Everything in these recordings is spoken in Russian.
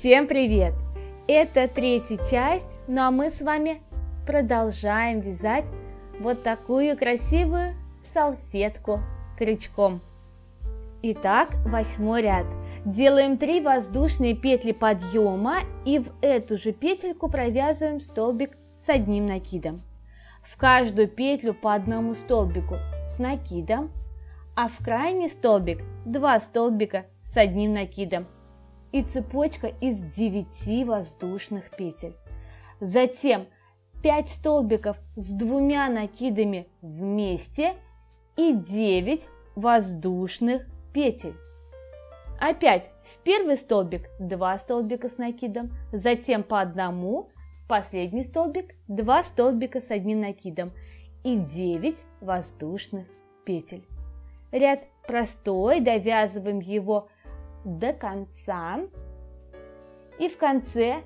Всем привет! Это третья часть, ну а мы с вами продолжаем вязать вот такую красивую салфетку крючком. Итак, восьмой ряд. Делаем 3 воздушные петли подъема и в эту же петельку провязываем столбик с одним накидом. В каждую петлю по одному столбику с накидом, а в крайний столбик 2 столбика с одним накидом и цепочка из 9 воздушных петель. Затем 5 столбиков с двумя накидами вместе и 9 воздушных петель. Опять в первый столбик 2 столбика с накидом, затем по одному, в последний столбик 2 столбика с одним накидом и 9 воздушных петель. Ряд простой, довязываем его до конца. И в конце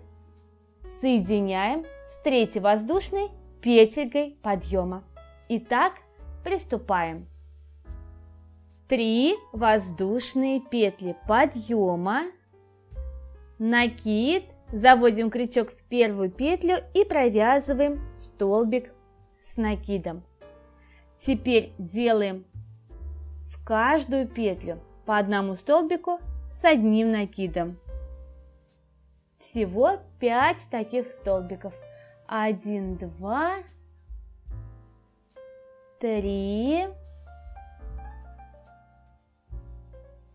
соединяем с третьей воздушной петелькой подъема. Итак, приступаем. Три воздушные петли подъема, накид, заводим крючок в первую петлю и провязываем столбик с накидом. Теперь делаем в каждую петлю по одному столбику с одним накидом. Всего 5 таких столбиков. 1, 2, 3,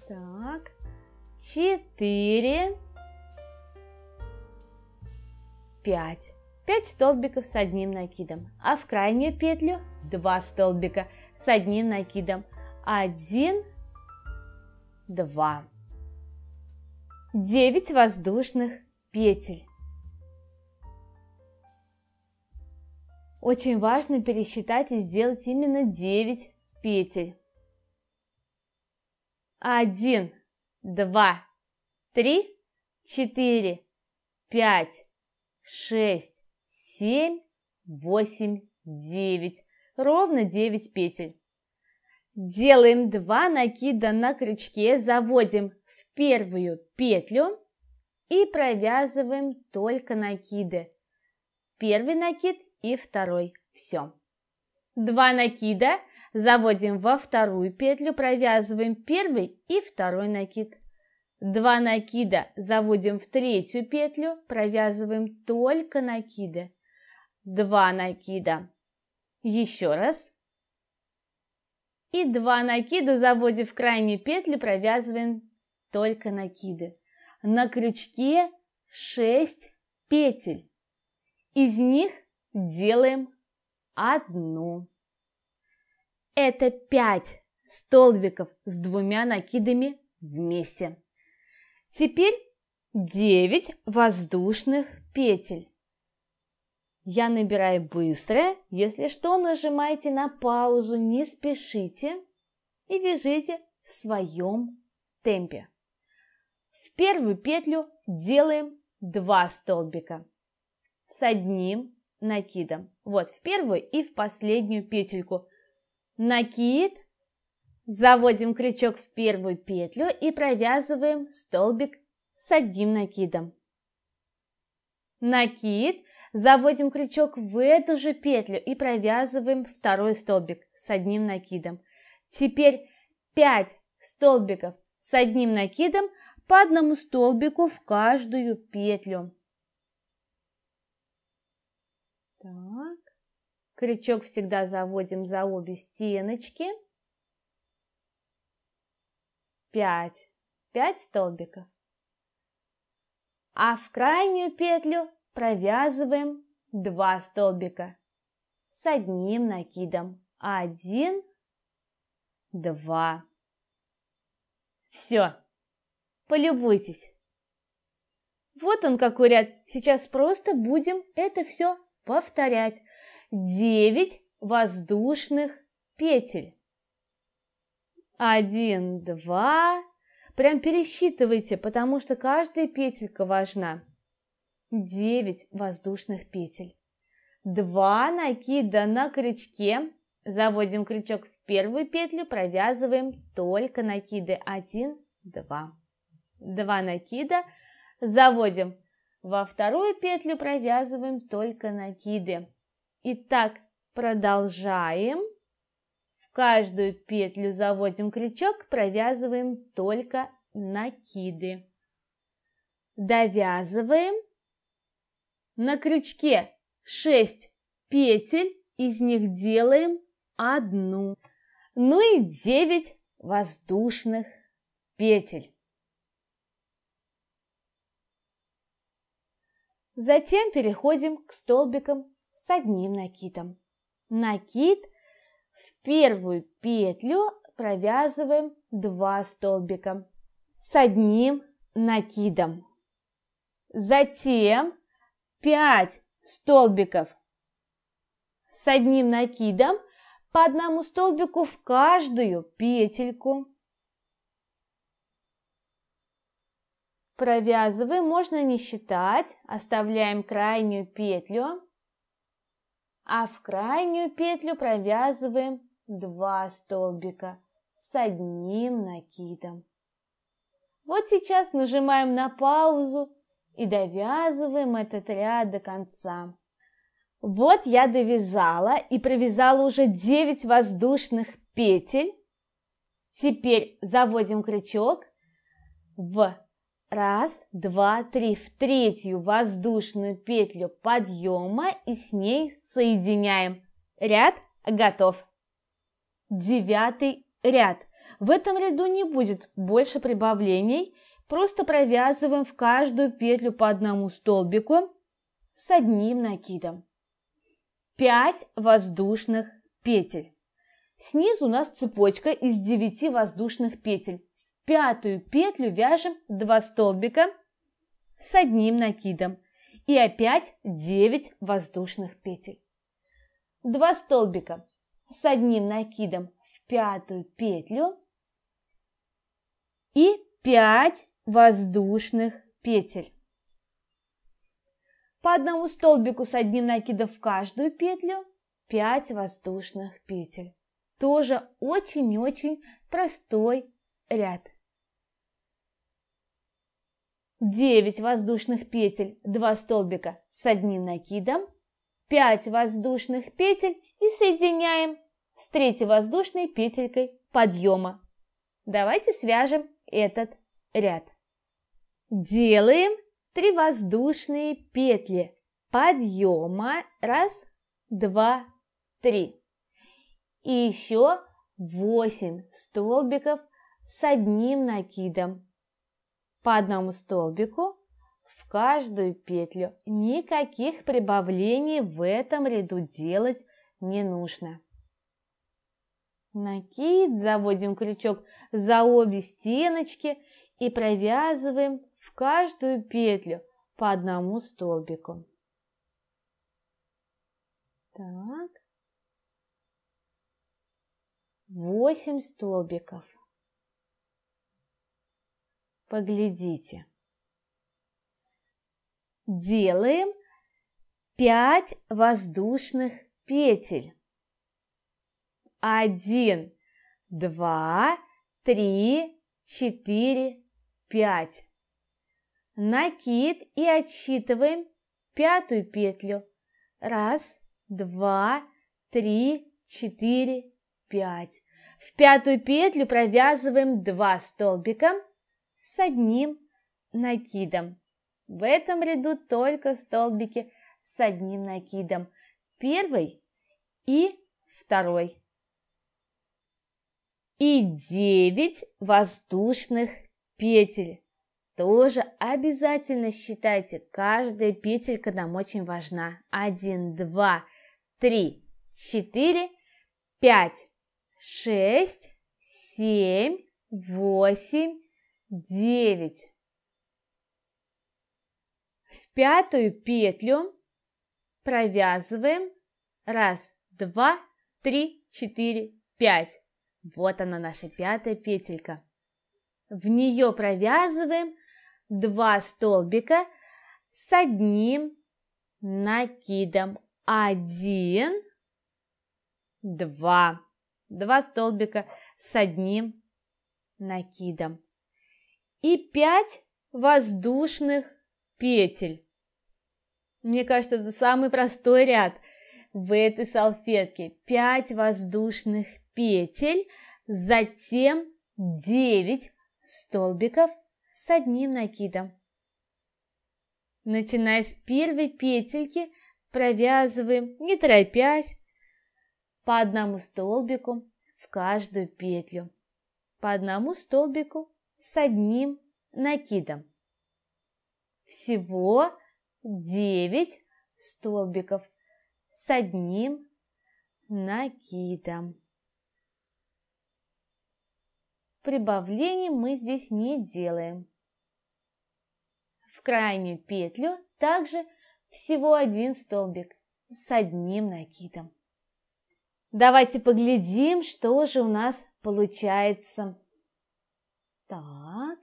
так, 4, 5. 5 столбиков с одним накидом, а в крайнюю петлю 2 столбика с одним накидом. 1, 2. 9 воздушных петель. Очень важно пересчитать и сделать именно 9 петель. 1, 2, 3, 4, 5, 6, 7, 8, 9. Ровно 9 петель. Делаем 2 накида на крючке, заводим первую петлю и провязываем только накиды. Первый накид и второй. Все. Два накида заводим во вторую петлю, провязываем первый и второй накид. Два накида заводим в третью петлю, провязываем только накиды. Два накида. Еще раз. И два накида заводим в крайнюю петлю, провязываем только накиды. На крючке 6 петель. Из них делаем одну. Это 5 столбиков с двумя накидами вместе. Теперь 9 воздушных петель. Я набираю быстро, если что, нажимайте на паузу, не спешите и вяжите в своем темпе. В первую петлю делаем 2 столбика с одним накидом. Вот в первую и в последнюю петельку. Накид, заводим крючок в первую петлю и провязываем столбик с одним накидом. Накид, заводим крючок в эту же петлю и провязываем второй столбик с одним накидом. Теперь 5 столбиков с одним накидом по одному столбику в каждую петлю. Так, крючок всегда заводим за обе стеночки. Пять, пять столбиков. А в крайнюю петлю провязываем два столбика с одним накидом. Один, два. Все. Полюбуйтесь. Вот он какой ряд. Сейчас просто будем это все повторять. Девять воздушных петель. Один, два. Прям пересчитывайте, потому что каждая петелька важна. Девять воздушных петель. Два накида на крючке. Заводим крючок в первую петлю, провязываем только накиды. Один, два два накида, заводим. Во вторую петлю провязываем только накиды. И так продолжаем. В каждую петлю заводим крючок, провязываем только накиды. Довязываем. На крючке 6 петель, из них делаем одну. Ну и 9 воздушных петель. Затем переходим к столбикам с одним накидом. Накид в первую петлю провязываем 2 столбика с одним накидом. Затем 5 столбиков с одним накидом по одному столбику в каждую петельку. Провязываем можно не считать, оставляем крайнюю петлю, а в крайнюю петлю провязываем два столбика с одним накидом. Вот сейчас нажимаем на паузу и довязываем этот ряд до конца. Вот я довязала и провязала уже 9 воздушных петель. Теперь заводим крючок в Раз, два, три. В третью воздушную петлю подъема и с ней соединяем. Ряд готов. Девятый ряд. В этом ряду не будет больше прибавлений. Просто провязываем в каждую петлю по одному столбику с одним накидом. Пять воздушных петель. Снизу у нас цепочка из девяти воздушных петель пятую петлю вяжем 2 столбика с одним накидом и опять 9 воздушных петель. 2 столбика с одним накидом в пятую петлю и 5 воздушных петель. По одному столбику с одним накидом в каждую петлю 5 воздушных петель. Тоже очень-очень простой ряд. 9 воздушных петель, 2 столбика с одним накидом, 5 воздушных петель и соединяем с третьей воздушной петелькой подъема. Давайте свяжем этот ряд. Делаем 3 воздушные петли подъема, раз, два, три. И еще 8 столбиков с одним накидом по одному столбику в каждую петлю. Никаких прибавлений в этом ряду делать не нужно. Накид заводим крючок за обе стеночки и провязываем в каждую петлю по одному столбику. Так. 8 столбиков. Поглядите. Делаем 5 воздушных петель. 1, 2, 3, 4, 5. Накид и отсчитываем пятую петлю. Раз, два, три, четыре, пять. В пятую петлю провязываем два столбика – с одним накидом. В этом ряду только столбики с одним накидом. Первый и второй. И 9 воздушных петель. Тоже обязательно считайте, каждая петелька нам очень важна. 1, 2, 3, 4, 5, 6, 7, 8, девять. В пятую петлю провязываем раз, два, три, четыре, пять. Вот она наша пятая петелька. В нее провязываем два столбика с одним накидом. Один, два. Два столбика с одним накидом и пять воздушных петель. Мне кажется, это самый простой ряд в этой салфетке. Пять воздушных петель, затем девять столбиков с одним накидом. Начиная с первой петельки, провязываем, не торопясь, по одному столбику в каждую петлю. По одному столбику с одним накидом. Всего 9 столбиков с одним накидом. Прибавлений мы здесь не делаем. В крайнюю петлю также всего один столбик с одним накидом. Давайте поглядим, что же у нас получается. Так.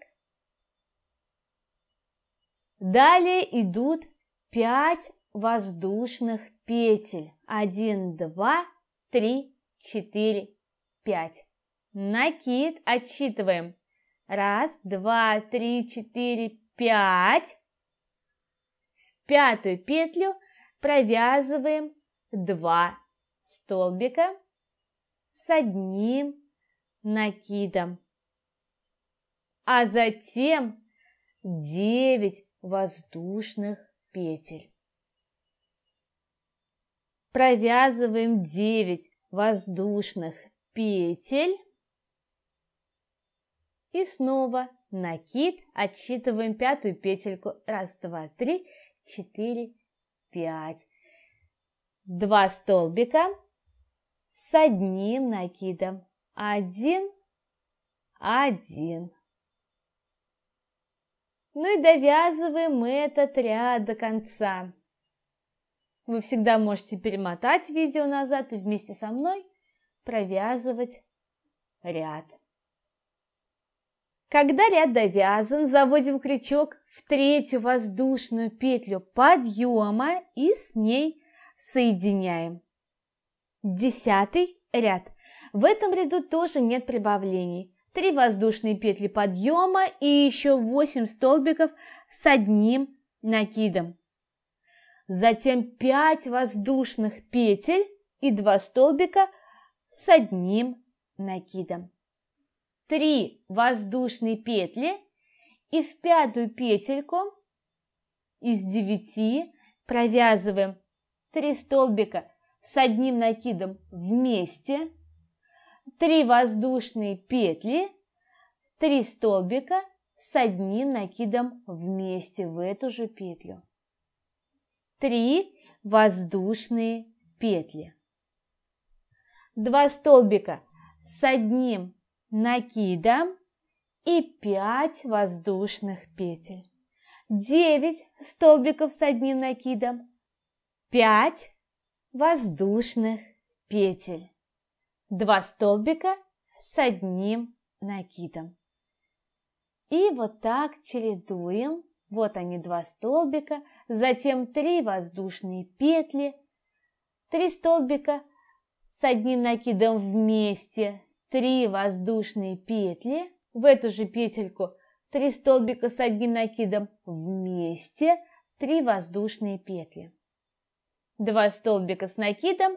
Далее идут 5 воздушных петель. 1, 2, 3, 4, 5. Накид отсчитываем. Раз, два, три, четыре, пять. В пятую петлю провязываем два столбика с одним накидом а затем девять воздушных петель. Провязываем девять воздушных петель и снова накид отсчитываем пятую петельку раз два три четыре пять два столбика с одним накидом один один ну и довязываем этот ряд до конца. Вы всегда можете перемотать видео назад и вместе со мной провязывать ряд. Когда ряд довязан, заводим крючок в третью воздушную петлю подъема и с ней соединяем. Десятый ряд. В этом ряду тоже нет прибавлений три воздушные петли подъема и еще восемь столбиков с одним накидом. Затем пять воздушных петель и два столбика с одним накидом. три воздушные петли и в пятую петельку из девяти провязываем три столбика с одним накидом вместе – три воздушные петли, три столбика с одним накидом вместе в эту же петлю. три воздушные петли. два столбика с одним накидом и пять воздушных петель. 9 столбиков с одним накидом, 5 воздушных петель два столбика с одним накидом. И вот так чередуем. Вот они, два столбика, затем три воздушные петли, три столбика с одним накидом вместе, три воздушные петли, в эту же петельку три столбика с одним накидом вместе, три воздушные петли. Два столбика с накидом,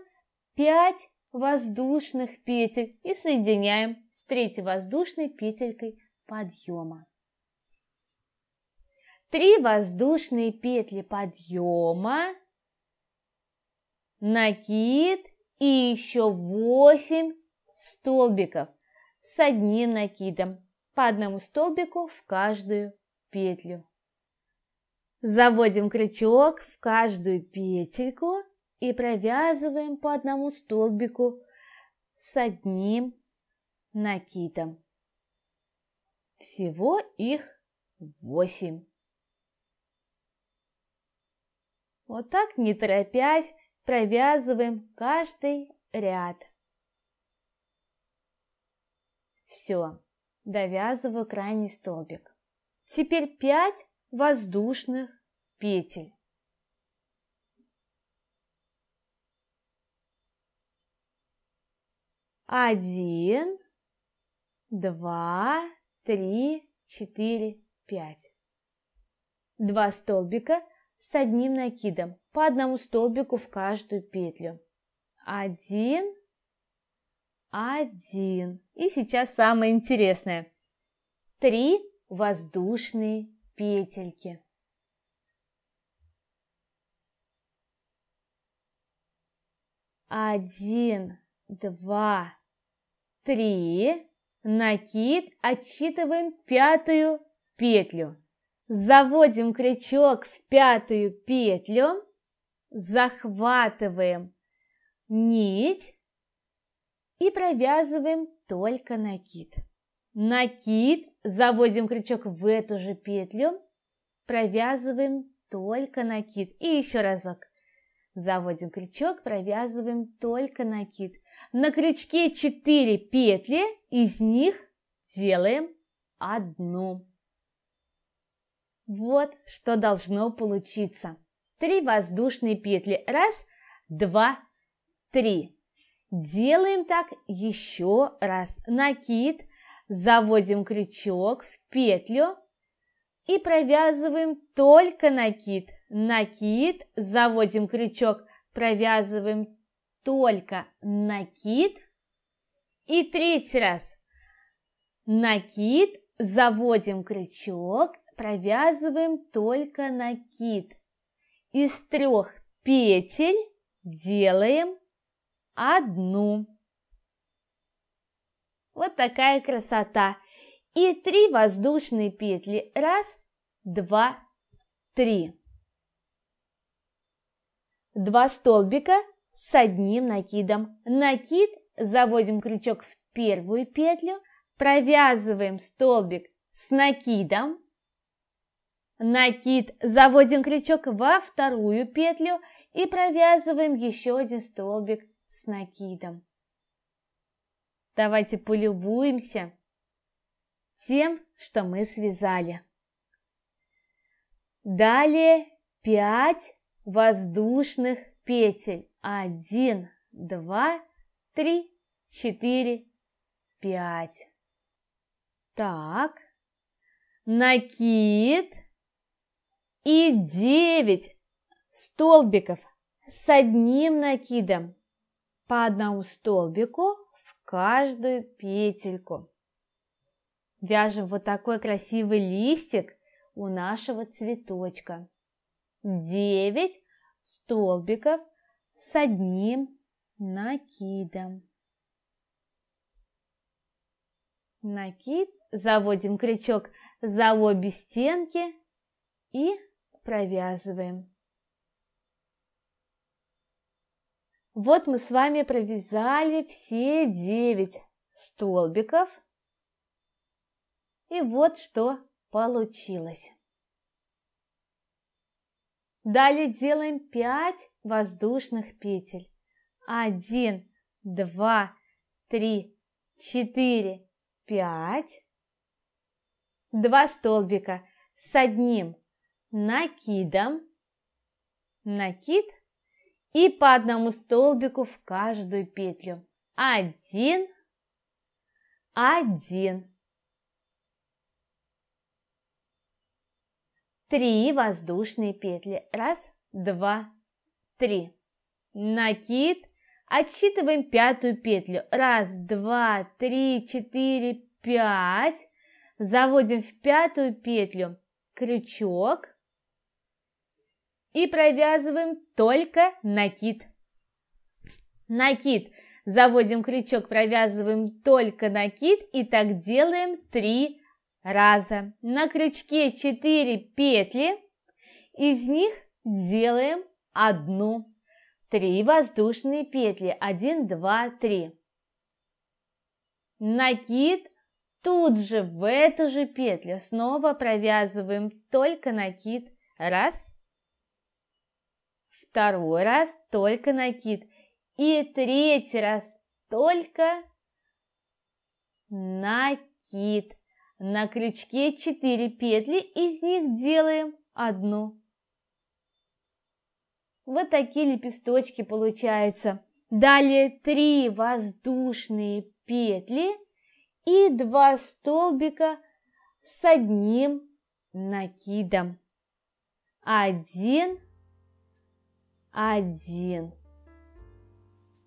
пять воздушных петель и соединяем с третьей воздушной петелькой подъема. Три воздушные петли подъема, накид и еще восемь столбиков с одним накидом по одному столбику в каждую петлю. Заводим крючок в каждую петельку и провязываем по одному столбику с одним накидом. Всего их восемь. Вот так, не торопясь, провязываем каждый ряд. Все, довязываю крайний столбик. Теперь пять воздушных петель. Один, два, три, четыре, пять. Два столбика с одним накидом, по одному столбику в каждую петлю. Один, один. И сейчас самое интересное. Три воздушные петельки. Один, два, три, накид, отсчитываем пятую петлю. Заводим крючок в пятую петлю, захватываем нить и провязываем только накид. Накид, заводим крючок в эту же петлю, провязываем только накид. И еще разок. Заводим крючок, провязываем только накид. На крючке 4 петли, из них делаем одну. Вот что должно получиться. 3 воздушные петли. Раз, два, три. Делаем так еще раз. Накид, заводим крючок в петлю и провязываем только накид. Накид, заводим крючок, провязываем только накид. И третий раз. Накид, заводим крючок, провязываем только накид. Из трех петель делаем одну. Вот такая красота. И три воздушные петли. Раз, два, три. Два столбика с одним накидом. Накид заводим крючок в первую петлю, провязываем столбик с накидом, накид заводим крючок во вторую петлю и провязываем еще один столбик с накидом. Давайте полюбуемся тем, что мы связали. Далее 5 воздушных петель. Один, два, три, четыре, пять. Так, накид. И девять столбиков с одним накидом. По одному столбику в каждую петельку. Вяжем вот такой красивый листик у нашего цветочка. девять столбиков с одним накидом. Накид, заводим крючок за обе стенки и провязываем. Вот мы с вами провязали все 9 столбиков. И вот что получилось. Далее делаем 5 воздушных петель. 1, 2, 3, 4, 5. 2 столбика с одним накидом. Накид. И по одному столбику в каждую петлю. 1, 1. Три воздушные петли. Раз, два, три. Накид. Отсчитываем пятую петлю. Раз, два, три, четыре, пять. Заводим в пятую петлю крючок. И провязываем только накид. Накид. Заводим крючок, провязываем только накид и так делаем 3 раза. На крючке 4 петли, из них делаем одну. 3 воздушные петли, 1, 2, 3. Накид тут же в эту же петлю снова провязываем только накид. Раз, второй раз только накид и третий раз только накид. На крючке 4 петли, из них делаем одну. Вот такие лепесточки получаются. Далее 3 воздушные петли и 2 столбика с одним накидом. Один, один.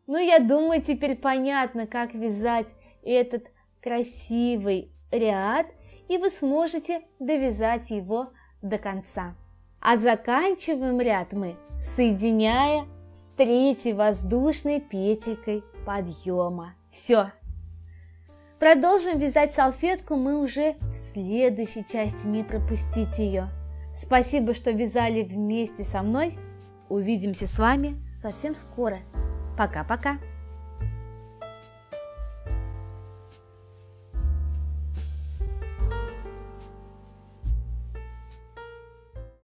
Ну, я думаю, теперь понятно, как вязать этот красивый ряд, и вы сможете довязать его до конца. А заканчиваем ряд мы, соединяя с третьей воздушной петелькой подъема. Все. Продолжим вязать салфетку мы уже в следующей части, не пропустите ее. Спасибо, что вязали вместе со мной. Увидимся с вами совсем скоро. Пока-пока!